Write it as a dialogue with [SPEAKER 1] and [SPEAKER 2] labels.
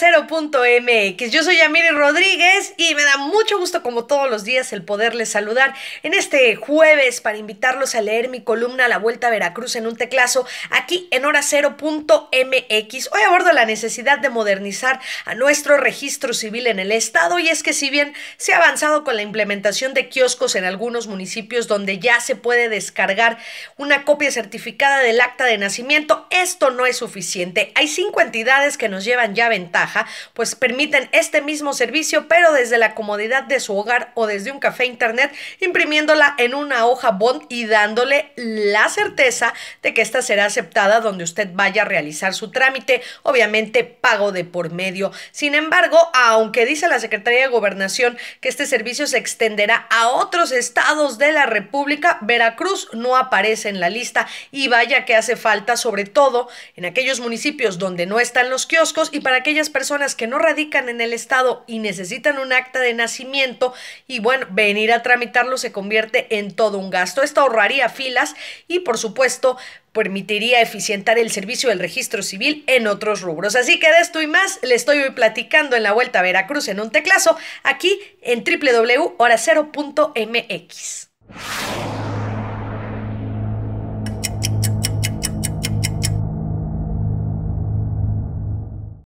[SPEAKER 1] Cero.mx. Yo soy Yamiri Rodríguez y me da mucho gusto, como todos los días, el poderles saludar en este jueves para invitarlos a leer mi columna La Vuelta a Veracruz en un teclazo aquí en Hora Cero.mx. Hoy abordo la necesidad de modernizar a nuestro registro civil en el Estado y es que, si bien se ha avanzado con la implementación de kioscos en algunos municipios donde ya se puede descargar una copia certificada del acta de nacimiento, esto no es suficiente. Hay cinco entidades que nos llevan ya ventaja pues permiten este mismo servicio, pero desde la comodidad de su hogar o desde un café internet, imprimiéndola en una hoja bond y dándole la certeza de que esta será aceptada donde usted vaya a realizar su trámite, obviamente pago de por medio. Sin embargo, aunque dice la Secretaría de Gobernación que este servicio se extenderá a otros estados de la República, Veracruz no aparece en la lista y vaya que hace falta, sobre todo en aquellos municipios donde no están los kioscos y para aquellas personas que no radican en el Estado y necesitan un acta de nacimiento y bueno, venir a tramitarlo se convierte en todo un gasto. Esto ahorraría filas y por supuesto permitiría eficientar el servicio del registro civil en otros rubros. Así que de esto y más le estoy hoy platicando en la Vuelta a Veracruz en un teclazo aquí en www.horacero.mx.